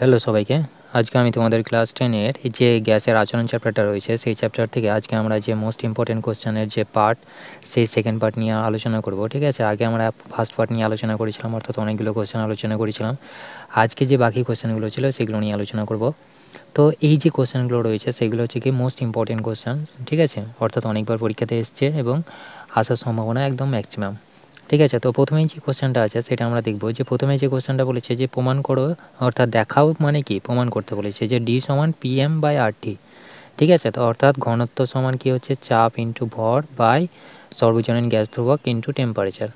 hello সবাইকে আজকে আমি তোমাদের ক্লাস টেনের যে গ্যাসের আচরণ চ্যাপ্টারটা রয়েছে সেই চ্যাপ্টার থেকে আজকে আমরা যে মোস্ট ইম্পর্টেন্ট কোশ্চেনের যে পার্ট সেই সেকেন্ড পার্ট নিয়ে আলোচনা করব ঠিক আছে আগে আমরা ফার্স্ট পার্ট নিয়ে আলোচনা করেছিলাম অর্থাৎ অনেকগুলো কোশ্চেন আলোচনা করেছিলাম আজকে যে বাকি কোশ্চেনগুলো ছিল সেগুলো নিয়ে আলোচনা করব তো এই যে কোশ্চেনগুলো রয়েছে সেগুলো হচ্ছে কি মোস্ট ইম্পর্টেন্ট কোশ্চেন ঠিক আছে অর্থাৎ অনেকবার পরীক্ষাতে এসছে এবং আসার সম্ভাবনা একদম ম্যাক্সিমাম ঠিক আছে তো প্রথমেই যে কোশ্চেনটা আছে সেটা আমরা দেখব যে প্রথমে যে কোশ্চেনটা বলেছে যে প্রমাণ করো অর্থাৎ দেখাও মানে কি প্রমাণ করতে বলেছে যে ডি সমান পি এম বাই আরটি ঠিক আছে তো অর্থাৎ ঘনত্ব সমান কি হচ্ছে চাপ ইন্টু ভর বাই সর্বজনীন গ্যাস ধ্রুবক ইন্টু টেম্পারেচার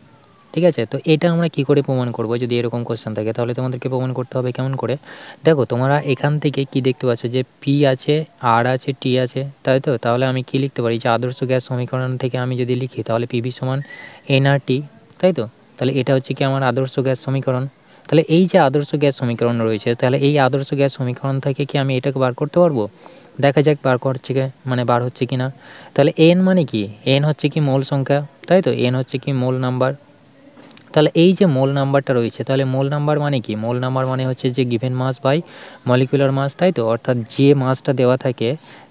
ঠিক আছে তো এটা আমরা কি করে প্রমাণ করব যদি এরকম কোশ্চেন থাকে তাহলে তোমাদেরকে প্রমাণ করতে হবে কেমন করে দেখো তোমরা এখান থেকে কি দেখতে পাচ্ছ যে পি আছে আর আছে টি আছে তাই তো তাহলে আমি কি লিখতে পারি যে আদর্শ গ্যাস সমীকরণ থেকে আমি যদি লিখি তাহলে পিবি সমান এনআরটি তাই তো তাহলে এটা হচ্ছে কি আমার আদর্শ গ্যাস সমীকরণ তাহলে এই যে আদর্শ গ্যাস সমীকরণ রয়েছে তাহলে এই আদর্শ গ্যাস সমীকরণ থেকে কি আমি এটাকে বার করতে পারবো দেখা যাক বার করছে মানে বার হচ্ছে কি না তাহলে এন মানে কি এন হচ্ছে কি মোল সংখ্যা তাই তো এন হচ্ছে কি মোল নাম্বার তাহলে এই যে মোল নাম্বারটা রয়েছে তাহলে মোল নাম্বার মানে কি মোল নাম্বার মানে হচ্ছে যে given mass by molecular mass তাই তো অর্থাৎ যে মাসটা দেওয়া থাকে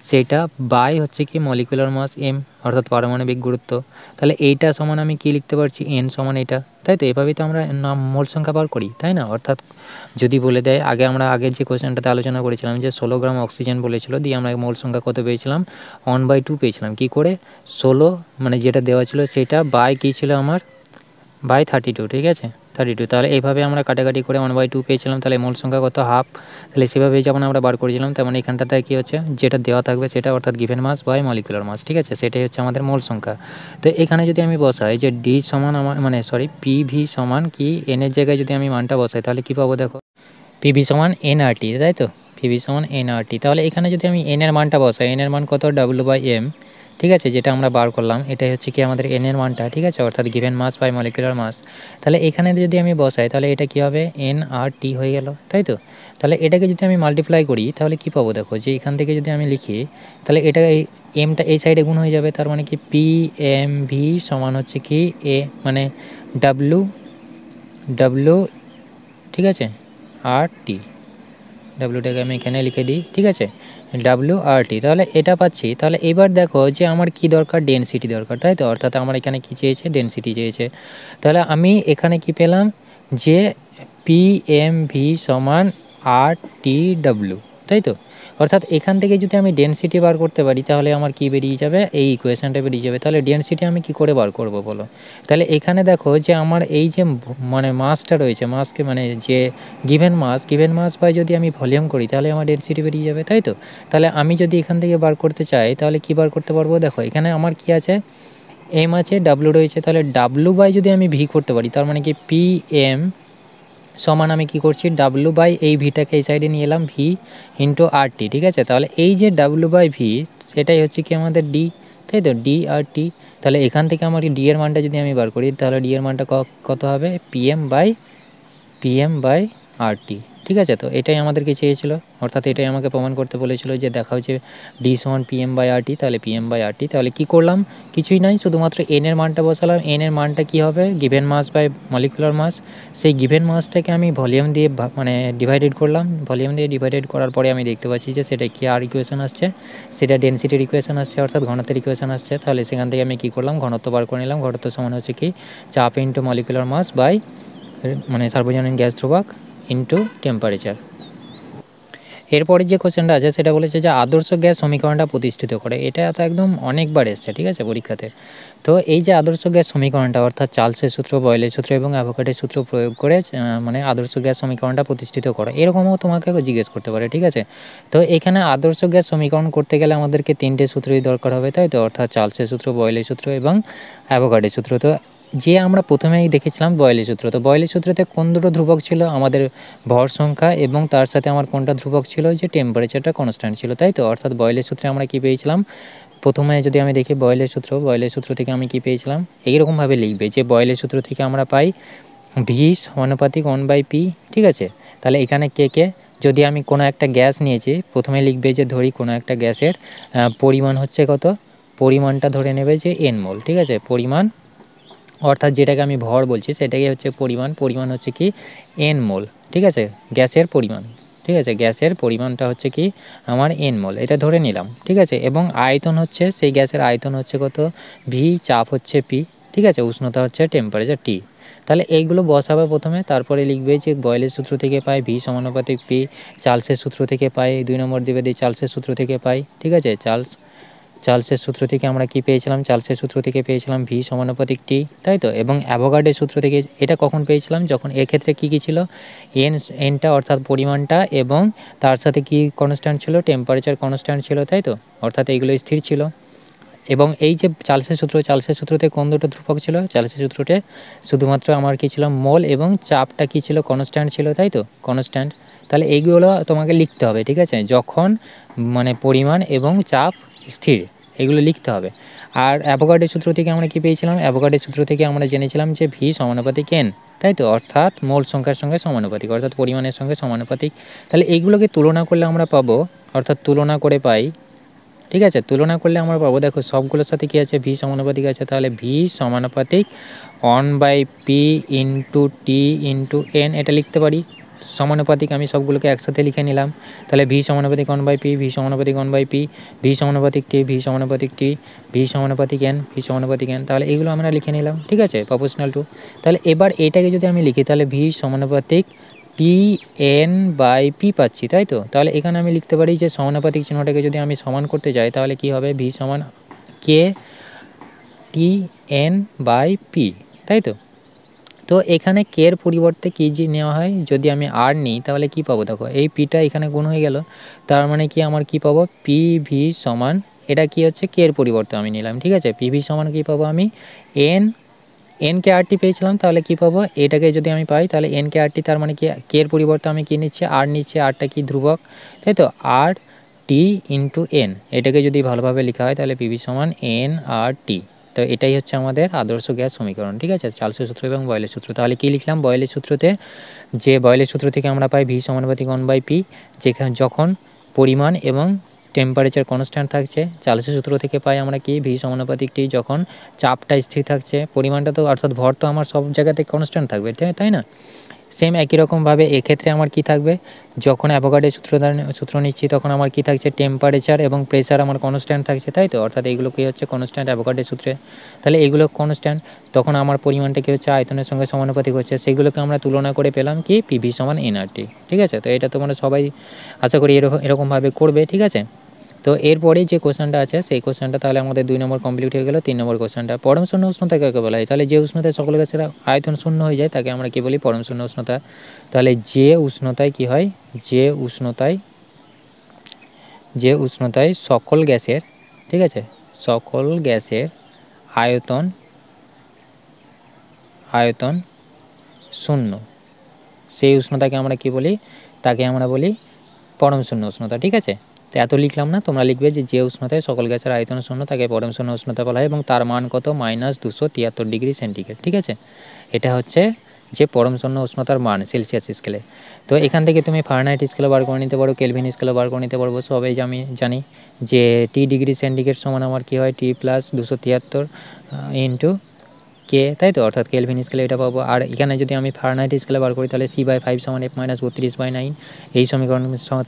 সেটা বাই হচ্ছে কি মলিকুলার মাস এম অর্থাৎ পারমাণবিক গুরুত্ব তাহলে এইটা সমান আমি কি লিখতে পারছি এন সমান এটা তাই তো এভাবেই তো আমরা নাম মোল সংখ্যা বার করি তাই না অর্থাৎ যদি বলে দেয় আগে আমরা আগের যে কোশ্চেনটাতে আলোচনা করেছিলাম যে ষোলো গ্রাম অক্সিজেন বলেছিল দিয়ে আমরা মোল সংখ্যা কত পেয়েছিলাম ওয়ান বাই টু পেয়েছিলাম কী করে ষোলো মানে যেটা দেওয়া ছিল সেটা বাই কী ছিল আমার বাই থার্টি টু ঠিক আছে থার্টি টু তাহলে এইভাবে আমরা কাটাকাটি করে ওয়ান বাই টু পেয়েছিলাম তাহলে মূল সংখ্যা কত হাফ তাহলে সেভাবে যেমন আমরা বার করেছিলাম তেমন মানে এখানটাতে কী হচ্ছে যেটা দেওয়া থাকবে সেটা অর্থাৎ given mass by molecular mass ঠিক আছে সেটাই হচ্ছে আমাদের মূল সংখ্যা তো এখানে যদি আমি বসাই যে ডি সমান আমার মানে সরি পি ভি সমান কি এনের জায়গায় যদি আমি মানটা বসাই তাহলে কী পাবো দেখো পি ভি সমান এনআরটি তাই তো পি ভি সমান এনআরটি তাহলে এখানে যদি আমি এনের মানটা বসাই এনের মান কত ডাব্লু বাই এম ঠিক আছে যেটা আমরা বার করলাম এটাই হচ্ছে কি আমাদের এন এর মানটা ঠিক আছে অর্থাৎ given mass by molecular mass তাহলে এখানে যদি আমি বসাই তাহলে এটা কি হবে এন আর টি হয়ে গেল তাই তো তাহলে এটাকে যদি আমি মাল্টিপ্লাই করি তাহলে কি পাবো দেখো যে এখান থেকে যদি আমি লিখি তাহলে এটা এই এমটা এই সাইডে গুণ হয়ে যাবে তার মানে কি পি এম ভি সমান হচ্ছে কি এ মানে ডাব্লু ডাব্লু ঠিক আছে আর টি ডাব্লুটাকে আমি এখানে লিখে দিই ঠিক আছে ডাব্লিউ আর টি তাহলে এটা পাচ্ছি তাহলে এবার দেখো যে আমার কি দরকার ডেনসিটি দরকার তাই তো অর্থাৎ আমার এখানে কী চেয়েছে ডেনসিটি চেয়েছে তাহলে আমি এখানে কি পেলাম যে পি এম ভি সমান আর টি ডাব্লিউ তাই তো অর্থাৎ এখান থেকে যদি আমি ডেন্সিটি বার করতে পারি তাহলে আমার কি বেরিয়ে যাবে এই ইকুয়েশানটা বেরিয়ে যাবে তাহলে ডেন্সিটি আমি কি করে বার করব বলো তাহলে এখানে দেখো যে আমার এই যে মানে মাসটা রয়েছে মাসকে মানে যে গিভেন মাস গিভেন মাস বা যদি আমি ভলিউম করি তাহলে আমার ডেন্সিটি বেরিয়ে যাবে তাই তো তাহলে আমি যদি এখান থেকে বার করতে চাই তাহলে কি বার করতে পারবো দেখো এখানে আমার কি আছে এম আছে ডাব্লু রয়েছে তাহলে ডাব্লু বাই যদি আমি ভি করতে পারি তার মানে কি পি এম সমান আমি কি করছি ডাব্লু বাই এই ভিটাকে এই সাইডে নিয়ে এলাম ভি ইন্টু আরটি ঠিক আছে তাহলে এই যে ডাব্লু বাই ভি সেটাই হচ্ছে কি আমাদের ডি তাই তো ডি আর টি তাহলে এখান থেকে আমার ডি এর মানটা যদি আমি বার করি তাহলে ডি এর মানটা কত হবে PM by PM by R T ঠিক আছে তো এটাই আমাদেরকে চেয়েছিল অর্থাৎ এটাই আমাকে প্রমাণ করতে বলেছিল যে দেখা হচ্ছে ডি সমান এম বাই আরটি তাহলে পিএম বাই আরটি তাহলে কী করলাম কিছুই নাই শুধুমাত্র এনের মানটা বসালাম এন এর মানটা কী হবে given mass by molecular mass সেই গিভেন মাসটাকে আমি ভলিউম দিয়ে মানে ডিভাইডেড করলাম ভলিউম দিয়ে ডিভাইডেড করার পরে আমি দেখতে পাচ্ছি যে সেটা কি আর ইকুয়েশন আসছে সেটা ডেন্সিটির ইকুয়েশন আসছে অর্থাৎ ঘনত্বের ইকুয়েশন আসছে তাহলে সেখান থেকে আমি কী করলাম ঘনত্ব বার করে নিলাম ঘনত্ব সমান হচ্ছে কি চাপ ইন্টু মলিকুলার মাস বাই মানে সার্বজনীন গ্যাস ধ্রুবক ইন্টু টেম্পারেচার এরপরে যে কোশ্চেনটা আছে সেটা বলেছে যে আদর্শ গ্যাস সমীকরণটা প্রতিষ্ঠিত করে এটা তো একদম অনেকবার এসছে ঠিক আছে পরীক্ষাতে তো এই যে আদর্শ গ্যাস সমীকরণটা অর্থাৎ চালসের সূত্র বয়লের সূত্র এবং অ্যাভোকাটের সূত্র প্রয়োগ করে মানে আদর্শ গ্যাস সমীকরণটা প্রতিষ্ঠিত করা এরকমও তোমাকে জিজ্ঞেস করতে পারে ঠিক আছে তো এখানে আদর্শ গ্যাস সমীকরণ করতে গেলে আমাদেরকে তিনটে সূত্রই দরকার হবে তাই তো অর্থাৎ চালসের সূত্র বয়লের সূত্র এবং অ্যাভোকাটের সূত্র তো যে আমরা প্রথমেই দেখেছিলাম বয়লি সূত্র তো বয়লি সূত্রতে কোন দুটো ধ্রুবক ছিল আমাদের ভর সংখ্যা এবং তার সাথে আমার কোনটা ধ্রুবক ছিল যে টেম্পারেচারটা কনস্ট্যান্ট ছিল তাই তো অর্থাৎ বয়লের সূত্রে আমরা কি পেয়েছিলাম প্রথমে যদি আমি দেখি বয়লের সূত্র বয়লের সূত্র থেকে আমি কি পেয়েছিলাম এইরকমভাবে লিখবে যে বয়লের সূত্র থেকে আমরা পাই ভি সমানুপাতিক ওয়ান বাই পি ঠিক আছে তাহলে এখানে কে কে যদি আমি কোনো একটা গ্যাস নিয়েছি প্রথমে লিখবে যে ধরি কোনো একটা গ্যাসের পরিমাণ হচ্ছে কত পরিমাণটা ধরে নেবে যে এন মোল ঠিক আছে পরিমাণ অর্থাৎ যেটাকে আমি ভর বলছি সেটাকে হচ্ছে পরিমাণ পরিমাণ হচ্ছে কি এন মোল ঠিক আছে গ্যাসের পরিমাণ ঠিক আছে গ্যাসের পরিমাণটা হচ্ছে কি আমার এন মোল এটা ধরে নিলাম ঠিক আছে এবং আয়তন হচ্ছে সেই গ্যাসের আয়তন হচ্ছে কত ভি চাপ হচ্ছে পি ঠিক আছে উষ্ণতা হচ্ছে টেম্পারেচার টি তাহলে এইগুলো বসাবে প্রথমে তারপরে লিখবে যে বয়েলের সূত্র থেকে পাই ভি সমানুপাতিক পি চার্লসের সূত্র থেকে পাই দুই নম্বর দিবে দিয়ে চার্লসের সূত্র থেকে পাই ঠিক আছে চার্লস চার্লসের সূত্র থেকে আমরা কি পেয়েছিলাম চার্লসের সূত্র থেকে পেয়েছিলাম ভি সমানুপাতিক টি তাই তো এবং অ্যাভোগার্ডের সূত্র থেকে এটা কখন পেয়েছিলাম যখন এক্ষেত্রে কী কী ছিল এন এনটা অর্থাৎ পরিমাণটা এবং তার সাথে কি কনস্ট্যান্ট ছিল টেম্পারেচার কনস্ট্যান্ট ছিল তাই তো অর্থাৎ এইগুলো স্থির ছিল এবং এই যে চার্লসের সূত্র চার্লসের সূত্রতে কোন দুটো ধ্রুপক ছিল চার্লসের সূত্রতে শুধুমাত্র আমার কী ছিল মল এবং চাপটা কী ছিল কনস্ট্যান্ট ছিল তাই তো কনস্ট্যান্ট তাহলে এইগুলো তোমাকে লিখতে হবে ঠিক আছে যখন মানে পরিমাণ এবং চাপ স্থির এগুলো লিখতে হবে আর অ্যাভোগাডের সূত্র থেকে আমরা কী পেয়েছিলাম অ্যাভোগাডের সূত্র থেকে আমরা জেনেছিলাম যে ভি সমানুপাতিক এন তাই তো অর্থাৎ মোল সংখ্যার সঙ্গে সমানুপাতিক অর্থাৎ পরিমাণের সঙ্গে সমানুপাতিক তাহলে এইগুলোকে তুলনা করলে আমরা পাবো অর্থাৎ তুলনা করে পাই ঠিক আছে তুলনা করলে আমরা পাবো দেখো সবগুলোর সাথে কী আছে ভি সমানুপাতিক আছে তাহলে ভি সমানুপাতিক one by P into T into N এটা লিখতে পারি সমানুপাতিক আমি সবগুলোকে একসাথে লিখে নিলাম তাহলে ভি সমানুপাতিক ওয়ান বাই পি ভি সমানুপাতিক ওয়ান বাই পি ভি সমানুপাতিক টি ভি সমানুপাতিক টি ভি সমানুপাতিক এন ভি সমানুপাতিক এন তাহলে এগুলো আমরা লিখে নিলাম ঠিক আছে প্রপোশনাল টু তাহলে এবার এটাকে যদি আমি লিখি তাহলে ভি সমানুপাতিক টি এন বাই পি পাচ্ছি তাই তো তাহলে এখানে আমি লিখতে পারি যে সমানুপাতিক চিহ্নটাকে যদি আমি সমান করতে যাই তাহলে কি হবে ভি সমান K T N by P তাই তো তো এখানে কে এর পরিবর্তে কি জি নেওয়া হয় যদি আমি আর নিই তাহলে কি পাবো দেখো এই পিটা এখানে গুণ হয়ে গেল তার মানে কি আমার কি পাবো পি ভি সমান এটা কি হচ্ছে কে এর পরিবর্তে আমি নিলাম ঠিক আছে পি ভি সমান কি পাবো আমি এন এনকে আরটি পেয়েছিলাম তাহলে কি পাবো এটাকে যদি আমি পাই তাহলে এনকে আরটি তার মানে কি কে এর পরিবর্তে আমি কি নিচ্ছি আর নিচ্ছি আরটা কি ধ্রুবক তাই তো আর টি ইন্টু এন এটাকে যদি ভালোভাবে লেখা হয় তাহলে পিভি সমান এন আর টি তো এটাই হচ্ছে আমাদের আদর্শ গ্যাস সমীকরণ ঠিক আছে চার্লসের সূত্র এবং বয়েলের সূত্র তাহলে কী লিখলাম বয়েলের সূত্রতে যে বয়েলের সূত্র থেকে আমরা পাই ভি সমানুপাতিক ওয়ান বাই পি যেখানে যখন পরিমাণ এবং টেম্পারেচার কনস্ট্যান্ট থাকছে চার্লসের সূত্র থেকে পাই আমরা কি ভি সমানুপাতিকটি যখন চাপটা স্থির থাকছে পরিমাণটা তো অর্থাৎ ভর তো আমার সব জায়গাতে কনস্ট্যান্ট থাকবে তাই না সেম একই রকমভাবে এক্ষেত্রে আমার কি থাকবে যখন অ্যাভোকাডে সূত্র সূত্র নিচ্ছি তখন আমার কি থাকছে টেম্পারেচার এবং প্রেশার আমার কনস্ট্যান্ট থাকছে তাই তো অর্থাৎ এইগুলো কী হচ্ছে কনস্ট্যান্ট অ্যাভোকাডে সূত্রে তাহলে এইগুলো কনস্ট্যান্ট তখন আমার পরিমাণটা কী হচ্ছে আয়তনের সঙ্গে সমানুপাতিক হচ্ছে সেইগুলোকে আমরা তুলনা করে পেলাম কি পিভি সমান এনআরটি ঠিক আছে তো এটা তোমরা সবাই আশা করি এরকম এরকমভাবে করবে ঠিক আছে তো এরপরে যে কোশ্চেনটা আছে সেই কোশ্চেনটা তাহলে আমাদের দুই নম্বর কমপ্লিট হয়ে গেল তিন নম্বর কোশ্চেনটা পরম শূন্য উষ্ণতা কাকে বলা হয় তাহলে যে উষ্ণতায় সকল গাছের আয়তন শূন্য হয়ে যায় তাকে আমরা কী বলি পরম শূন্য উষ্ণতা তাহলে যে উষ্ণতায় কি হয় যে উষ্ণতায় যে উষ্ণতায় সকল গ্যাসের ঠিক আছে সকল গ্যাসের আয়তন আয়তন শূন্য সেই উষ্ণতাকে আমরা কি বলি তাকে আমরা বলি পরম শূন্য উষ্ণতা ঠিক আছে তো এত লিখলাম না তোমরা লিখবে যে যে উষ্ণতায় সকল গ্যাসের আয়তন শূন্য তাকে পরম শূন্য উষ্ণতা বলা হয় এবং তার মান কত মাইনাস দুশো তিয়াত্তর ডিগ্রি সেন্টিগ্রেড ঠিক আছে এটা হচ্ছে যে পরম শূন্য উষ্ণতার মান সেলসিয়াস স্কেলে তো এখান থেকে তুমি ফার্নাইট স্কেলে বার করে নিতে পারো কেলভিন স্কেলে বার করে নিতে পারবো সবাই আমি জানি যে টি ডিগ্রি সেন্টিগ্রেড সমান আমার কী হয় টি প্লাস দুশো তিয়াত্তর ইন্টু কে তাই তো অর্থাৎ কেলভিন স্কেলে এটা পাবো আর এখানে যদি আমি ফার্নাইট স্কেলে বার করি তাহলে সি বাই ফাইভ সমান এফ মাইনাস বত্রিশ বাই নাইন এই সমীকরণ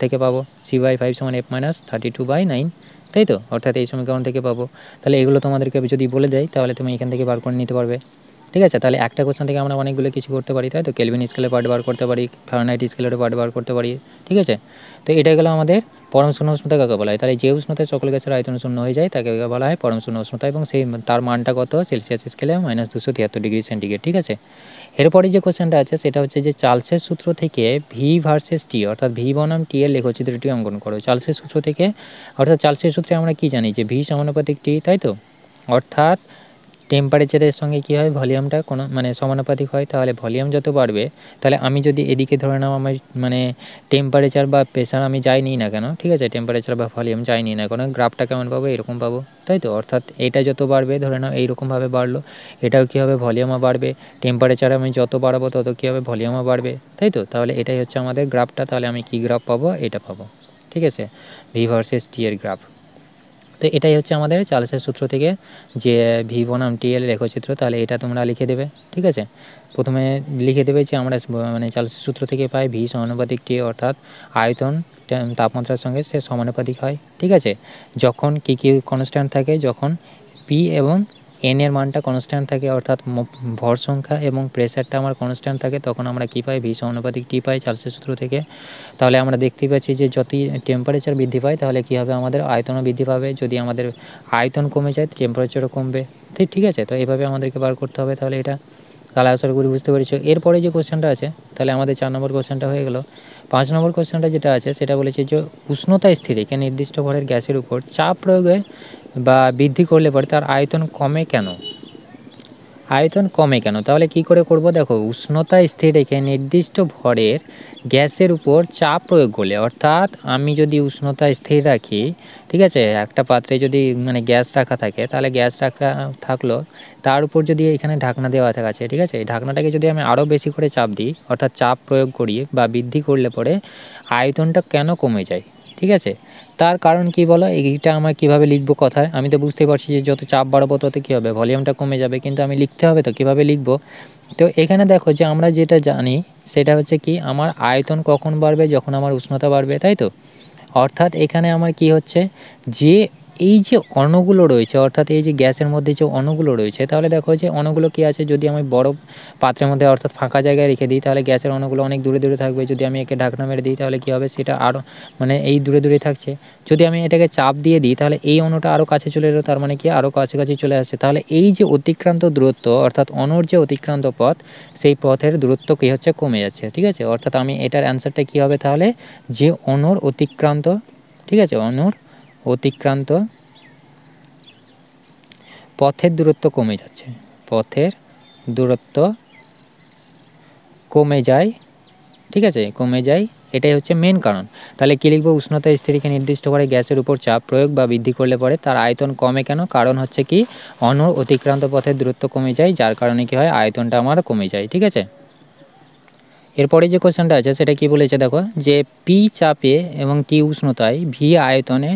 থেকে পাবো সি বাই ফাইভ সমান F minus thirty two by nine তাই তো অর্থাৎ এই সমীকরণ থেকে পাবো তাহলে এগুলো তোমাদেরকে যদি বলে দেয় তাহলে তুমি এখান থেকে বার করে নিতে পারবে ঠিক আছে তাহলে একটা কোশ্চেন থেকে আমরা অনেকগুলো কিছু করতে পারি তাই তো কেলভিন স্কেলে পার্ট বার করতে পারি ফ্যারেনহাইট স্কেলেরও পার্ট বার করতে পারি ঠিক আছে তো এটা গেলো আমাদের পরম শূন্য উষ্ণতা কাকে বলা হয় তাহলে যে উষ্ণতায় সকল গাছের আয়তন শূন্য হয়ে যায় তাকে বলা হয় পরম শূন্য উষ্ণতা এবং সেই তার মানটা কত সেলসিয়াস স্কেলে মাইনাস দুশো তিয়াত্তর ডিগ্রি সেন্টিগ্রেড ঠিক আছে এরপরে যে কোশ্চেনটা আছে সেটা হচ্ছে যে চার্লসের সূত্র থেকে ভি ভার্সেস টি অর্থাৎ ভি বনাম টি এর লেখচিত্রটি অঙ্কন করো চার্লসের সূত্র থেকে অর্থাৎ চার্লসের সূত্রে আমরা কি জানি যে ভি সমানুপাতিক টি তাই তো অর্থাৎ টেম্পারেচারের সঙ্গে কী হয় ভলিউমটা কোনো মানে সমানুপাতিক হয় তাহলে ভলিউম যত বাড়বে তাহলে আমি যদি এদিকে ধরে নাও আমার মানে টেম্পারেচার বা প্রেশার আমি যাই নিই না কেন ঠিক আছে টেম্পারেচার বা ভলিউম যাই নিই না কেন গ্রাফটা কেমন পাবো এরকম পাবো তাই তো অর্থাৎ এটা যত বাড়বে ধরে নাও এইরকমভাবে বাড়লো এটাও কী হবে ভলিউমও বাড়বে টেম্পারেচার আমি যত বাড়াবো তত কী হবে ভলিউমও বাড়বে তাই তো তাহলে এটাই হচ্ছে আমাদের গ্রাফটা তাহলে আমি কি গ্রাফ পাবো এটা পাবো ঠিক আছে ভি ভার্সেস টি এর গ্রাফ তো এটাই হচ্ছে আমাদের চার্লসের সূত্র থেকে যে ভি বনাম টিএল রেখচিত্র তাহলে এটা তোমরা লিখে দেবে ঠিক আছে প্রথমে লিখে দেবে যে আমরা মানে চার্লসের সূত্র থেকে পাই ভি সমানুপাতিক টি অর্থাৎ আয়তন তাপমাত্রার সঙ্গে সে সমানুপাতিক হয় ঠিক আছে যখন কী কী কনস্ট্যান্ট থাকে যখন পি এবং এন এর মানটা কনস্ট্যান্ট থাকে অর্থাৎ ভর সংখ্যা এবং প্রেশারটা আমার কনস্ট্যান্ট থাকে তখন আমরা কী পাই ভি অনুপাতিক টি পাই চার্লসের সূত্র থেকে তাহলে আমরা দেখতে পাচ্ছি যে যতই টেম্পারেচার বৃদ্ধি পায় তাহলে কী হবে আমাদের আয়তনও বৃদ্ধি পাবে যদি আমাদের আয়তন কমে যায় টেম্পারেচারও কমবে ঠিক আছে তো এভাবে আমাদেরকে বার করতে হবে তাহলে এটা তাহলে আশা করি বুঝতে পেরেছো এরপরে যে কোশ্চেনটা আছে তাহলে আমাদের চার নম্বর কোশ্চেনটা হয়ে গেল পাঁচ নম্বর কোশ্চেনটা যেটা আছে সেটা বলেছে যে উষ্ণতা স্থির একে নির্দিষ্ট ভরের গ্যাসের উপর চাপ প্রয়োগে বা বৃদ্ধি করলে পরে তার আয়তন কমে কেন আয়তন কমে কেন তাহলে কি করে করব দেখো উষ্ণতা স্থির রেখে নির্দিষ্ট ভরের গ্যাসের উপর চাপ প্রয়োগ করলে অর্থাৎ আমি যদি উষ্ণতা স্থির রাখি ঠিক আছে একটা পাত্রে যদি মানে গ্যাস রাখা থাকে তাহলে গ্যাস রাখা থাকলো তার উপর যদি এখানে ঢাকনা দেওয়া আছে ঠিক আছে এই ঢাকনাটাকে যদি আমি আরও বেশি করে চাপ দিই অর্থাৎ চাপ প্রয়োগ করি বা বৃদ্ধি করলে পরে আয়তনটা কেন কমে যায় ঠিক আছে তার কারণ কি বলো এইটা আমার কিভাবে লিখবো কথায় আমি তো বুঝতে পারছি যে যত চাপ বাড়াবো তত কী হবে ভলিউমটা কমে যাবে কিন্তু আমি লিখতে হবে তো কীভাবে লিখবো তো এখানে দেখো যে আমরা যেটা জানি সেটা হচ্ছে কি আমার আয়তন কখন বাড়বে যখন আমার উষ্ণতা বাড়বে তাই তো অর্থাৎ এখানে আমার কি হচ্ছে যে এই যে অণুগুলো রয়েছে অর্থাৎ এই যে গ্যাসের মধ্যে যে অণুগুলো রয়েছে তাহলে দেখো যে অণুগুলো কী আছে যদি আমি বড় পাত্রের মধ্যে অর্থাৎ ফাঁকা জায়গায় রেখে দিই তাহলে গ্যাসের অণুগুলো অনেক দূরে দূরে থাকবে যদি আমি একে ঢাকনা মেরে দিই তাহলে কী হবে সেটা আরও মানে এই দূরে দূরে থাকছে যদি আমি এটাকে চাপ দিয়ে দিই তাহলে এই অণুটা আরও কাছে চলে এলো তার মানে কি আরও কাছাকাছি চলে আসছে তাহলে এই যে অতিক্রান্ত দূরত্ব অর্থাৎ অণুর যে অতিক্রান্ত পথ সেই পথের দূরত্ব কী হচ্ছে কমে যাচ্ছে ঠিক আছে অর্থাৎ আমি এটার অ্যান্সারটা কী হবে তাহলে যে অণুর অতিক্রান্ত ঠিক আছে অণুর অতিক্রান্ত পথের দূরত্ব কমে যাচ্ছে পথের দূরত্ব কমে যায় ঠিক আছে কমে যায় এটাই হচ্ছে মেন কারণ তাহলে কী লিখবো উষ্ণতা স্থিরকে নির্দিষ্ট করে গ্যাসের উপর চাপ প্রয়োগ বা বৃদ্ধি করলে পরে তার আয়তন কমে কেন কারণ হচ্ছে কি অন অতিক্রান্ত পথের দূরত্ব কমে যায় যার কারণে কি হয় আয়তনটা আমার কমে যায় ঠিক আছে এরপরে যে কোশ্চেনটা আছে সেটা কি বলেছে দেখো যে পি চাপে এবং টি উষ্ণতায় ভি আয়তনে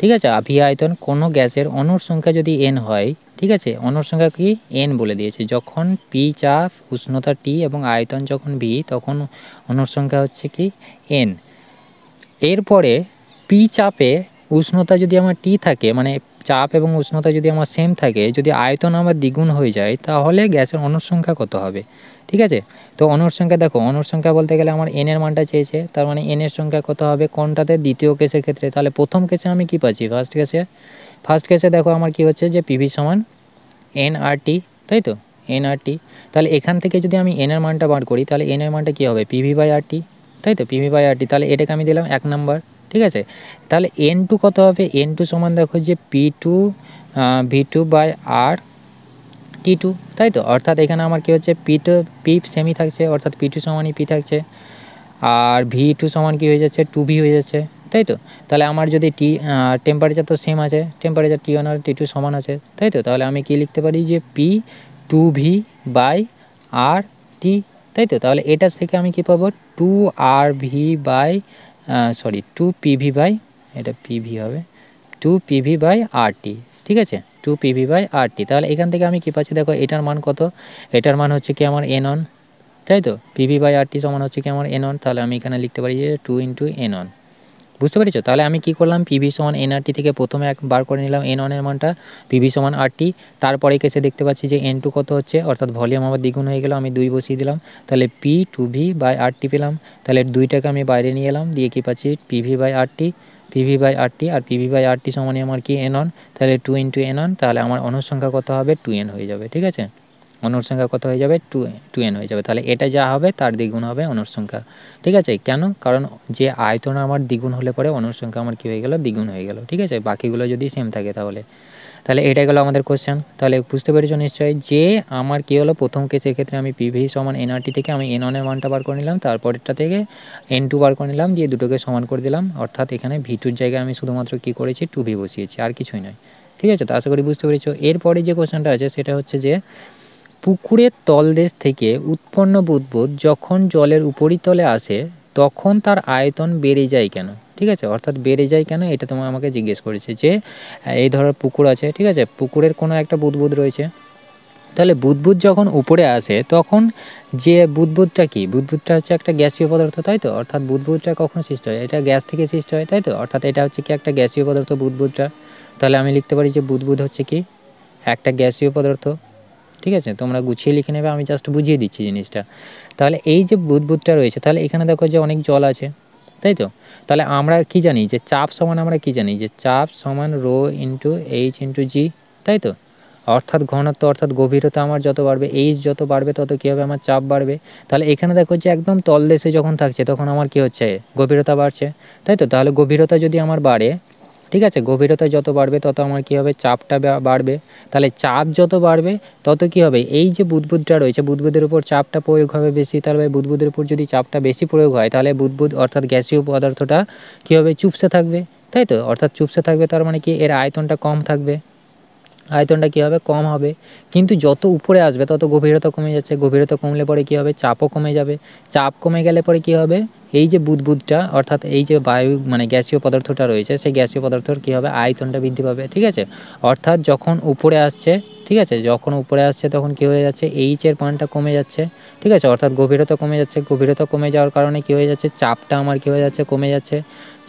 ঠিক আছে আভি আয়তন কোনো গ্যাসের অনুর সংখ্যা যদি এন হয় ঠিক আছে অনুর সংখ্যা কি এন বলে দিয়েছে যখন পি চাপ উষ্ণতা টি এবং আয়তন যখন ভি তখন অনুর সংখ্যা হচ্ছে কি এন এরপরে পি চাপে উষ্ণতা যদি আমার টি থাকে মানে চাপ এবং উষ্ণতা যদি আমার সেম থাকে যদি আয়তন আমার দ্বিগুণ হয়ে যায় তাহলে গ্যাসের অনুসংখ্যা কত হবে ঠিক আছে তো অণুর সংখ্যা দেখো অণুর সংখ্যা বলতে গেলে আমার এনের মানটা চেয়েছে তার মানে এনের সংখ্যা কত হবে কোনটাতে দ্বিতীয় কেসের ক্ষেত্রে তাহলে প্রথম কেসে আমি কি পাচ্ছি ফার্স্ট কেসে ফার্স্ট কেসে দেখো আমার কি হচ্ছে যে পিভি সমান এন আর টি তাই তো এন আর টি তাহলে এখান থেকে যদি আমি এনের মানটা বার করি তাহলে এনের মানটা কী হবে পিভি বাই আর টি তাই তো পিভি বাই আর টি তাহলে এটাকে আমি দিলাম এক নাম্বার ঠিক আছে তাহলে এন টু কত হবে এন টু সমান দেখো যে P two V two by R T two তাই তো অর্থাৎ এখানে আমার কী হচ্ছে পি টু পি সেমি থাকছে অর্থাৎ পি টু সমানই পি থাকছে আর ভি টু সমান কি হয়ে যাচ্ছে টু ভি হয়ে যাচ্ছে তাই তো তাহলে আমার যদি টি টেম্পারেচার তো সেম আছে টেম্পারেচার টি ওয়ান আর টি টু সমান আছে তাই তো তাহলে আমি কি লিখতে পারি যে P two V by R T তাই তো তাহলে এটার থেকে আমি কি পাবো two R V by sorry two PV by এটা পিভি হবে টু পিভি বাই আরটি ঠিক আছে টু পিভি বাই আরটি তাহলে এখান থেকে আমি কী পাচ্ছি দেখো এটার মান কত এটার মান হচ্ছে কি আমার এন অন তাই তো পিভি বাই আরটি সমান হচ্ছে কি আমার এন অন তাহলে আমি এখানে লিখতে পারি যে টু ইন্টু এন অন বুঝতে পেরেছো তাহলে আমি কি করলাম পিভি সমান এনআরটি থেকে প্রথমে এক বার করে নিলাম এন ওয়ানের মানটা পিভি সমান আরটি তারপরে কেসে দেখতে পাচ্ছি যে এন টু কত হচ্ছে অর্থাৎ ভলিউম আমার দ্বিগুণ হয়ে গেল আমি দুই বসিয়ে দিলাম তাহলে P two V by RT পেলাম তাহলে দুইটাকে আমি বাইরে নিয়ে এলাম দিয়ে কী পাচ্ছি PV by RT PV by RT আর পিভি বাই আরটি সমানে আমার কি এন অন তাহলে টু ইন্টু এন অন তাহলে আমার অনুসংখ্যা কত হবে টু এন হয়ে যাবে ঠিক আছে অনর সংখ্যা কত হয়ে যাবে টু টু এন হয়ে যাবে তাহলে এটা যা হবে তার দ্বিগুণ হবে অনর সংখ্যা ঠিক আছে কেন কারণ যে আয়তন আমার দ্বিগুণ হলে পরে অনর সংখ্যা আমার কী হয়ে গেল দ্বিগুণ হয়ে গেল ঠিক আছে বাকিগুলো যদি সেম থাকে তাহলে তাহলে এটা গেলো আমাদের কোশ্চেন তাহলে বুঝতে পেরেছো নিশ্চয়ই যে আমার কী হলো প্রথম কেসের ক্ষেত্রে আমি পিভি সমান এনআরটি থেকে আমি এন ওয়ানের মানটা বার করে নিলাম তারপরেরটা থেকে এন টু বার করে নিলাম দিয়ে দুটোকে সমান করে দিলাম অর্থাৎ এখানে ভি টুর জায়গায় আমি শুধুমাত্র কী করেছি টু ভি বসিয়েছি আর কিছুই নয় ঠিক আছে তো আশা করি বুঝতে পেরেছো এরপরে যে কোশ্চেনটা আছে সেটা হচ্ছে যে পুকুরের তলদেশ থেকে উৎপন্ন বুদবুদ যখন জলের উপরিতলে আসে তখন তার আয়তন বেড়ে যায় কেন ঠিক আছে অর্থাৎ বেড়ে যায় কেন এটা তোমার আমাকে জিজ্ঞেস করেছে যে এই ধরো পুকুর আছে ঠিক আছে পুকুরের কোনো একটা বুদবুদ রয়েছে তাহলে বুদবুদ যখন উপরে আসে তখন যে বুদবুদটা কি বুদবুদটা হচ্ছে একটা গ্যাসীয় পদার্থ তাই তো অর্থাৎ বুদবুদটা কখন সৃষ্টি হয় এটা গ্যাস থেকে সৃষ্টি হয় তাই তো অর্থাৎ এটা হচ্ছে কি একটা গ্যাসীয় পদার্থ বুদবুদটা তাহলে আমি লিখতে পারি যে বুদবুদ হচ্ছে কি একটা গ্যাসীয় পদার্থ ঠিক আছে তোমরা গুছিয়ে লিখে নেবে আমি জাস্ট বুঝিয়ে দিচ্ছি জিনিসটা তাহলে এই যে বুধবুধটা রয়েছে তাহলে এখানে দেখো যে অনেক জল আছে তাই তো তাহলে আমরা কি জানি যে চাপ সমান আমরা কি জানি যে চাপ সমান rho into H into G তাই তো অর্থাৎ ঘনত্ব অর্থাৎ গভীরতা আমার যত বাড়বে এইচ যত বাড়বে তত কী হবে আমার চাপ বাড়বে তাহলে এখানে দেখো যে একদম তলদেশে যখন থাকছে তখন আমার কি হচ্ছে গভীরতা বাড়ছে তাই তো তাহলে গভীরতা যদি আমার বাড়ে ঠিক আছে গভীরতা যত বাড়বে তত আমার কি হবে চাপটা বাড়বে তাহলে চাপ যত বাড়বে তত কি হবে এই যে বুদবুদটা রয়েছে বুদবুদের উপর চাপটা প্রয়োগ হবে বেশি তাহলে বুদবুদের উপর যদি চাপটা বেশি প্রয়োগ হয় তাহলে বুদবুদ অর্থাৎ গ্যাসীয় পদার্থটা কি হবে চুপসে থাকবে তাই তো অর্থাৎ চুপসে থাকবে তার মানে কি এর আয়তনটা কম থাকবে আয়তনটা কী হবে কম হবে কিন্তু যত উপরে আসবে তত গভীরতা কমে যাচ্ছে গভীরতা কমলে পরে কী হবে চাপও কমে যাবে চাপ কমে গেলে পরে কী হবে এই যে বুদবুদটা অর্থাৎ এই যে বায়ু মানে গ্যাসীয় পদার্থটা রয়েছে সেই গ্যাসীয় পদার্থর কী হবে আয়তনটা বৃদ্ধি পাবে ঠিক আছে অর্থাৎ যখন উপরে আসছে ঠিক আছে যখন উপরে আসছে তখন কী হয়ে যাচ্ছে এইচের মানটা কমে যাচ্ছে ঠিক আছে অর্থাৎ গভীরতা কমে যাচ্ছে গভীরতা কমে যাওয়ার কারণে কী হয়ে যাচ্ছে চাপটা আমার কী হয়ে যাচ্ছে কমে যাচ্ছে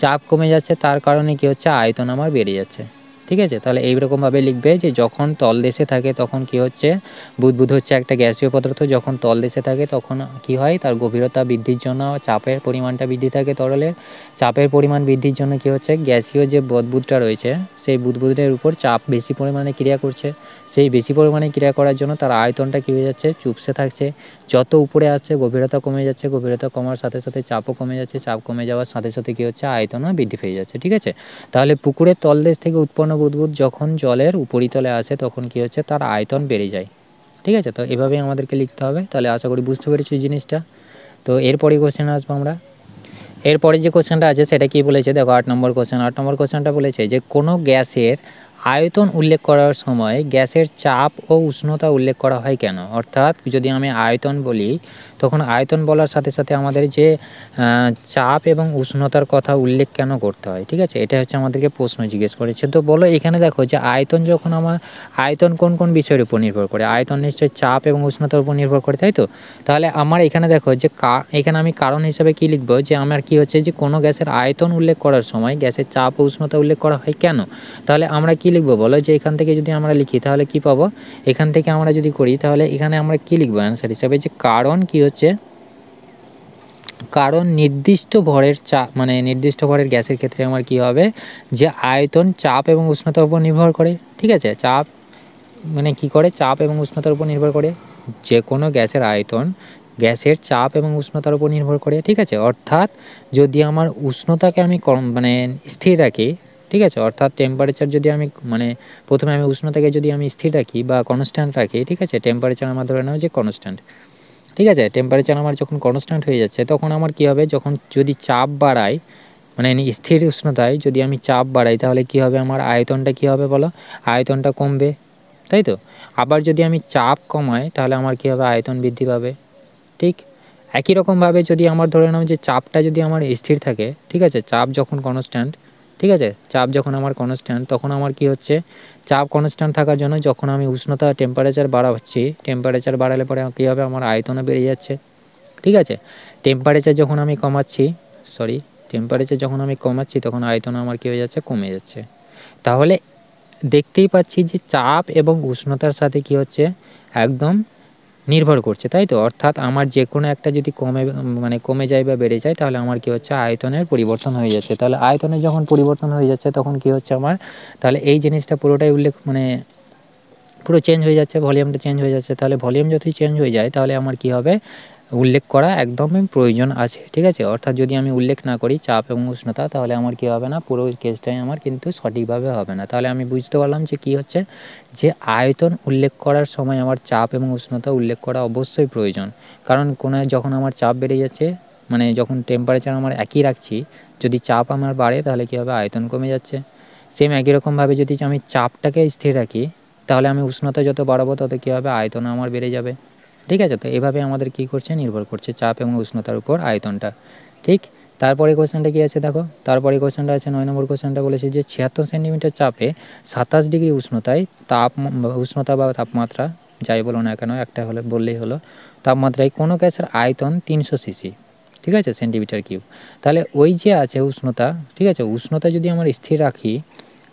চাপ কমে যাচ্ছে তার কারণে কী হচ্ছে আয়তন আমার বেড়ে যাচ্ছে ঠিক আছে তাহলে এইরকমভাবে লিখবে যে যখন তলদেশে থাকে তখন কি হচ্ছে বুধবুধ হচ্ছে একটা গ্যাসীয় পদার্থ যখন তলদেশে থাকে তখন কি হয় তার গভীরতা বৃদ্ধির জন্য চাপের পরিমাণটা বৃদ্ধি থাকে তরলের চাপের পরিমাণ বৃদ্ধির জন্য কি হচ্ছে গ্যাসীয় যে বুদবুদটা রয়েছে সেই বুধবুধের উপর চাপ বেশি পরিমাণে ক্রিয়া করছে সেই বেশি পরিমাণে ক্রিয়া করার জন্য তার আয়তনটা কী হয়ে যাচ্ছে চুপসে থাকছে যত উপরে আসছে গভীরতা কমে যাচ্ছে গভীরতা কমার সাথে সাথে চাপও কমে যাচ্ছে চাপ কমে যাওয়ার সাথে সাথে কী হচ্ছে আয়তনও বৃদ্ধি পেয়ে যাচ্ছে ঠিক আছে তাহলে পুকুরের তলদেশ থেকে উৎপন্ন বুদবুদ যখন জলের উপরিতলে আসে তখন কি হচ্ছে তার আয়তন বেড়ে যায় ঠিক আছে তো এভাবেই আমাদেরকে লিখতে হবে তাহলে আশা করি বুঝতে পেরেছি জিনিসটা তো এরপরে কোশ্চেন আসবো আমরা এরপরে যে কোশ্চেনটা আছে সেটা কি বলেছে দেখো আট নম্বর কোশ্চেন আট নম্বর কোশ্চেনটা বলেছে যে কোনো গ্যাসের আয়তন উল্লেখ করার সময় গ্যাসের চাপ ও উষ্ণতা উল্লেখ করা হয় কেন অর্থাৎ যদি আমি আয়তন বলি তখন আয়তন বলার সাথে সাথে আমাদের যে চাপ এবং উষ্ণতার কথা উল্লেখ কেন করতে হয় ঠিক আছে এটা হচ্ছে আমাদেরকে প্রশ্ন জিজ্ঞেস করেছে তো বলো এখানে দেখো যে আয়তন যখন আমার আয়তন কোন কোন বিষয়ের উপর নির্ভর করে আয়তন নিশ্চয়ই চাপ এবং উষ্ণতার উপর নির্ভর করে তাই তো তাহলে আমার এখানে দেখো যে এখানে আমি কারণ হিসাবে কি লিখবো যে আমার কি হচ্ছে যে কোনো গ্যাসের আয়তন উল্লেখ করার সময় গ্যাসের চাপ ও উষ্ণতা উল্লেখ করা হয় কেন তাহলে আমরা কি লিখবো বলো যে এখান থেকে যদি আমরা লিখি তাহলে কি পাবো এখান থেকে আমরা যদি করি তাহলে এখানে আমরা কী লিখবো অ্যান্সার হিসাবে যে কারণ কি হচ্ছে কারণ নির্দিষ্ট ভরের চাপ মানে নির্দিষ্ট ভরের গ্যাসের ক্ষেত্রে আমার কি হবে যে আয়তন চাপ এবং উষ্ণতার উপর নির্ভর করে ঠিক আছে চাপ মানে কি করে চাপ এবং উষ্ণতার উপর নির্ভর করে যে কোনো গ্যাসের আয়তন গ্যাসের চাপ এবং উষ্ণতার উপর নির্ভর করে ঠিক আছে অর্থাৎ যদি আমার উষ্ণতাকে আমি কম মানে স্থির রাখি ঠিক আছে অর্থাৎ টেম্পারেচার যদি আমি মানে প্রথমে আমি উষ্ণতাকে যদি আমি স্থির রাখি বা কনস্ট্যান্ট রাখি ঠিক আছে টেম্পারেচার আমার ধরে নেওয়া যে কনস্ট্যান্ট ঠিক আছে টেম্পারেচার আমার যখন কনস্ট্যান্ট হয়ে যাচ্ছে তখন আমার কি হবে যখন যদি চাপ বাড়ায় মানে স্থির উষ্ণতায় যদি আমি চাপ বাড়াই তাহলে কি হবে আমার আয়তনটা কি হবে বলো আয়তনটা কমবে তাই তো আবার যদি আমি চাপ কমাই তাহলে আমার কি হবে আয়তন বৃদ্ধি পাবে ঠিক একই রকমভাবে যদি আমার ধরে নাও যে চাপটা যদি আমার স্থির থাকে ঠিক আছে চাপ যখন কনস্ট্যান্ট ঠিক আছে চাপ যখন আমার কনস্ট্যান্ট তখন আমার কি হচ্ছে চাপ কনস্ট্যান্ট থাকার জন্য যখন আমি উষ্ণতা টেম্পারেচার বাড়াচ্ছি টেম্পারেচার বাড়ালে পরে কী হবে আমার আয়তনও বেড়ে যাচ্ছে ঠিক আছে টেম্পারেচার যখন আমি কমাচ্ছি সরি টেম্পারেচার যখন আমি কমাচ্ছি তখন আয়তন আমার কী হয়ে যাচ্ছে কমে যাচ্ছে তাহলে দেখতেই পাচ্ছি যে চাপ এবং উষ্ণতার সাথে কি হচ্ছে একদম নির্ভর করছে তাই তো অর্থাৎ আমার যে কোনো একটা যদি কমে মানে কমে যায় বা বেড়ে যায় তাহলে আমার কি হচ্ছে আয়তনের পরিবর্তন হয়ে যাচ্ছে তাহলে আয়তনের যখন পরিবর্তন হয়ে যাচ্ছে তখন কি হচ্ছে আমার তাহলে এই জিনিসটা পুরোটাই উল্লেখ মানে পুরো চেঞ্জ হয়ে যাচ্ছে ভলিউমটা চেঞ্জ হয়ে যাচ্ছে তাহলে ভলিউম যদি চেঞ্জ হয়ে যায় তাহলে আমার কি হবে উল্লেখ করা একদমই প্রয়োজন আছে ঠিক আছে অর্থাৎ যদি আমি উল্লেখ না করি চাপ এবং উষ্ণতা তাহলে আমার কী হবে না পুরো কেসটাই আমার কিন্তু সঠিকভাবে হবে না তাহলে আমি বুঝতে পারলাম যে কী হচ্ছে যে আয়তন উল্লেখ করার সময় আমার চাপ এবং উষ্ণতা উল্লেখ করা অবশ্যই প্রয়োজন কারণ কোনো যখন আমার চাপ বেড়ে যাচ্ছে মানে যখন টেম্পারেচার আমার একই রাখছি যদি চাপ আমার বাড়ে তাহলে কী হবে আয়তন কমে যাচ্ছে সেম একই রকমভাবে যদি আমি চাপটাকে স্থির রাখি তাহলে আমি উষ্ণতা যত বাড়াবো তত কী হবে আয়তন আমার বেড়ে যাবে ঠিক আছে তো এভাবে আমাদের কি করছে নির্ভর করছে চাপ এবং উষ্ণতার উপর আয়তনটা ঠিক তারপরে কোশ্চেনটা কী আছে দেখো তারপরে কোশ্চেনটা আছে নয় নম্বর কোশ্চেনটা বলেছে যে ছিয়াত্তর সেন্টিমিটার চাপে সাতাশ ডিগ্রি উষ্ণতায় তাপ উষ্ণতা বা তাপমাত্রা যাই বলো না কেন একটা হলে বললেই হলো তাপমাত্রায় কোনো গ্যাসের আয়তন তিনশো সিসি ঠিক আছে সেন্টিমিটার কিউব তাহলে ওই যে আছে উষ্ণতা ঠিক আছে উষ্ণতা যদি আমরা স্থির রাখি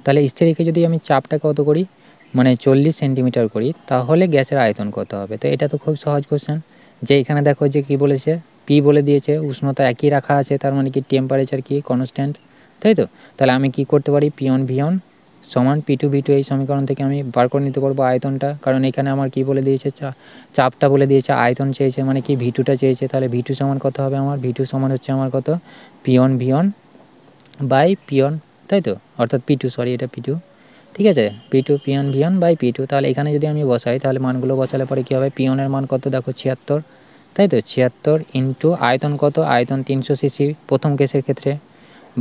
তাহলে স্থির রেখে যদি আমি চাপটা কত করি মানে চল্লিশ সেন্টিমিটার করি তাহলে গ্যাসের আয়তন কত হবে তো এটা তো খুব সহজ কোশ্চেন যে এখানে দেখো যে কি বলেছে পি বলে দিয়েছে উষ্ণতা একই রাখা আছে তার মানে কি টেম্পারেচার কি কনস্ট্যান্ট তাই তো তাহলে আমি কি করতে পারি পিয়ন ভিয়ন সমান পি টু ভি টু এই সমীকরণ থেকে আমি বার করে নিতে পারবো আয়তনটা কারণ এখানে আমার কি বলে দিয়েছে চাপটা বলে দিয়েছে আয়তন চেয়েছে মানে কি ভিটুটা চেয়েছে তাহলে ভিটু সমান কত হবে আমার ভিটু সমান হচ্ছে আমার কত পিয়ন ভিয়ন বাই পিয়ন তাই তো অর্থাৎ পি টু সরি এটা পি টু ঠিক আছে P two P one V one by P two তাহলে এখানে যদি আমি বসাই তাহলে মানগুলো বসালে পরে কী হবে পিয়নের মান কত দেখো ছিয়াত্তর তাই তো ছিয়াত্তর ইন্টু আয়তন কত আয়তন তিনশো সিসি প্রথম কেসের ক্ষেত্রে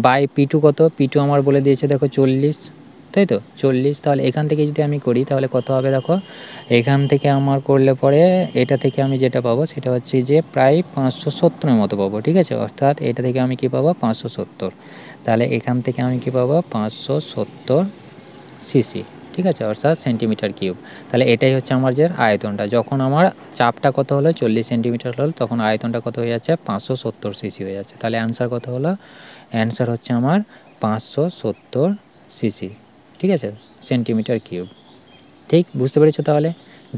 বাই পি টু কত পি টু আমার বলে দিয়েছে দেখো চল্লিশ তাই তো চল্লিশ তাহলে এখান থেকে যদি আমি করি তাহলে কত হবে দেখো এখান থেকে আমার করলে পরে এটা থেকে আমি যেটা পাবো সেটা হচ্ছে যে প্রায় পাঁচশো সত্তরের মতো পাবো ঠিক আছে অর্থাৎ এটা থেকে আমি কি পাবো পাঁচশো সত্তর তাহলে এখান থেকে আমি কি পাবো পাঁচশো সত্তর সিসি ঠিক আছে অর্থাৎ সেন্টিমিটার কিউব তাহলে এটাই হচ্ছে আমার যে আয়তনটা যখন আমার চাপটা কত হলো চল্লিশ সেন্টিমিটার হলো তখন আয়তনটা কত হয়ে যাচ্ছে পাঁচশো সত্তর সিসি হয়ে যাচ্ছে তাহলে অ্যান্সার কত হলো অ্যান্সার হচ্ছে আমার পাঁচশো সত্তর সিসি ঠিক আছে সেন্টিমিটার কিউব ঠিক বুঝতে পেরেছো তাহলে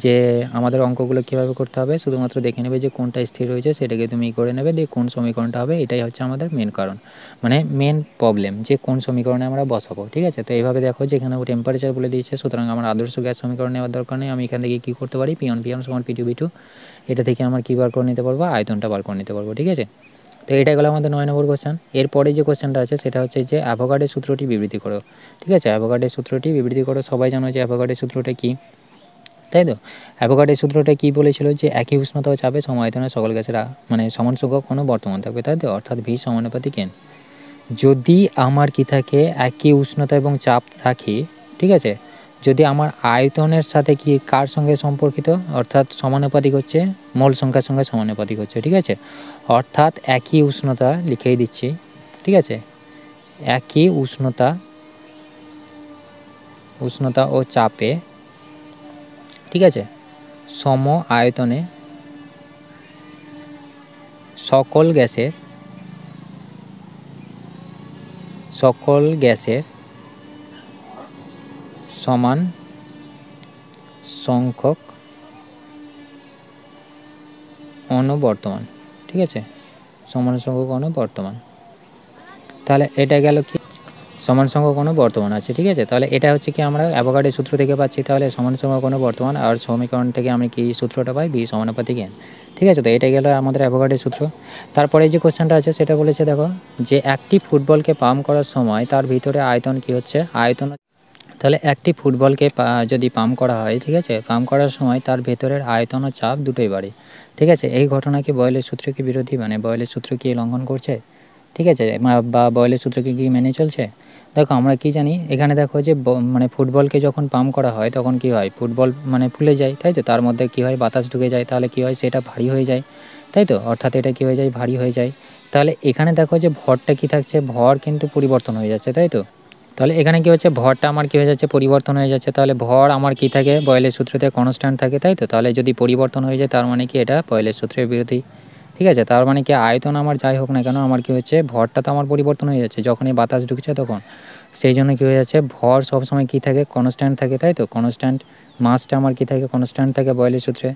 যে আমাদের অঙ্কগুলো কীভাবে করতে হবে শুধুমাত্র দেখে নেবে যে কোনটা স্থির রয়েছে সেটাকে তুমি করে নেবে দিয়ে কোন সমীকরণটা হবে এটাই হচ্ছে আমাদের মেন কারণ মানে মেন প্রবলেম যে কোন সমীকরণে আমরা বসাবো ঠিক আছে তো এইভাবে দেখো যে এখানে টেম্পারেচার বলে দিয়েছে সুতরাং আমার আদর্শ গ্যাস সমীকরণ নেওয়ার দরকার নেই আমি এখান থেকে কী করতে পারি পিয়ন পিয়ন সমান পিটু টু এটা থেকে আমার কী বার করে নিতে পারবো আয়তনটা বার করে নিতে পারবো ঠিক আছে তো এটা গেলো আমাদের নয় নম্বর কোশ্চেন এরপরে যে কোশ্চেনটা আছে সেটা হচ্ছে যে অ্যাভোকাডের সূত্রটি বিবৃতি করো ঠিক আছে অ্যাভোকাডের সূত্রটি বিবৃতি করো সবাই জানো যে অ্যাভোকাডের সূত্রটা কী তাই তো অ্যাভোকাটের সূত্রটা কী বলেছিল যে একই উষ্ণতা চাপে সমায়তনে সকল গাছের মানে সমান সংখ্যক কোনো বর্তমান থাকবে তাই তো অর্থাৎ ভি সমানুপাতিক এন যদি আমার কি থাকে একই উষ্ণতা এবং চাপ রাখি ঠিক আছে যদি আমার আয়তনের সাথে কি কার সঙ্গে সম্পর্কিত অর্থাৎ সমানুপাতিক হচ্ছে মূল সংখ্যার সঙ্গে সমানুপাতিক হচ্ছে ঠিক আছে অর্থাৎ একই উষ্ণতা লিখেই দিচ্ছি ঠিক আছে একই উষ্ণতা উষ্ণতা ও চাপে ঠিক আছে সম আয়তনে সকল গ্যাসের সকল গ্যাসের সমান সংখ্যক অণবর্তমান ঠিক আছে সমান সংখ্যক অণবর্তমান তাহলে এটা গেল কি সমান সংখ্যক কোনো বর্তমান আছে ঠিক আছে তাহলে এটা হচ্ছে কি আমরা অ্যাভোকাডের সূত্র থেকে পাচ্ছি তাহলে সমান সংখ্যক কোনো বর্তমান আর সমীকরণ থেকে আমি কি সূত্রটা পাই বি সমানুপাতি জ্ঞান ঠিক আছে তো এটা গেল আমাদের অ্যাভোকাডের সূত্র তারপরে যে কোশ্চেনটা আছে সেটা বলেছে দেখো যে একটি ফুটবলকে পাম্প করার সময় তার ভিতরে আয়তন কি হচ্ছে আয়তন তাহলে একটি ফুটবলকে যদি পাম্প করা হয় ঠিক আছে পাম্প করার সময় তার ভেতরের আয়তন ও চাপ দুটোই বাড়ে ঠিক আছে এই ঘটনাকে সূত্র সূত্রকে বিরোধী মানে বয়লের সূত্র কি লঙ্ঘন করছে ঠিক আছে বা বয়লের সূত্রকে কি মেনে চলছে দেখো আমরা কি জানি এখানে দেখো যে মানে ফুটবলকে যখন পাম্প করা হয় তখন কি হয় ফুটবল মানে ফুলে যায় তাই তো তার মধ্যে কি হয় বাতাস ঢুকে যায় তাহলে কি হয় সেটা ভারী হয়ে যায় তাই তো অর্থাৎ এটা কি হয়ে যায় ভারী হয়ে যায় তাহলে এখানে দেখো যে ভরটা কি থাকছে ভর কিন্তু পরিবর্তন হয়ে যাচ্ছে তাই তো তাহলে এখানে কি হচ্ছে ভরটা আমার কি হয়ে যাচ্ছে পরিবর্তন হয়ে যাচ্ছে তাহলে ভর আমার কি থাকে বয়েলের সূত্রতে কনস্ট্যান্ট থাকে তাই তো তাহলে যদি পরিবর্তন হয়ে যায় তার মানে কি এটা বয়েলের সূত্রের বিরোধী ঠিক আছে তার মানে কি আয়তন আমার যাই হোক না কেন আমার কি হচ্ছে ভরটা তো আমার পরিবর্তন হয়ে যাচ্ছে যখন এই বাতাস ঢুকছে তখন সেই জন্য কী হয়ে যাচ্ছে ভর সবসময় কী থাকে কনস্ট্যান্ট থাকে তাই তো কনস্ট্যান্ট মাসটা আমার কী থাকে কনস্ট্যান্ট থাকে বয়লের সূত্রে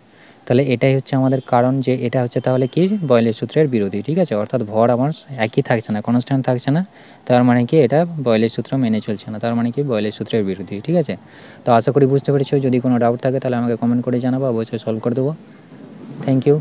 তাহলে এটাই হচ্ছে আমাদের কারণ যে এটা হচ্ছে তাহলে কি বয়লের সূত্রের বিরোধী ঠিক আছে অর্থাৎ ভর আমার একই থাকছে না কনস্ট্যান্ট থাকছে না তার মানে কি এটা বয়লের সূত্র মেনে চলছে না তার মানে কি বয়লের সূত্রের বিরোধী ঠিক আছে তো আশা করি বুঝতে পেরেছি যদি কোনো ডাউট থাকে তাহলে আমাকে কমেন্ট করে জানাবো অবশ্যই সলভ করে দেবো থ্যাংক ইউ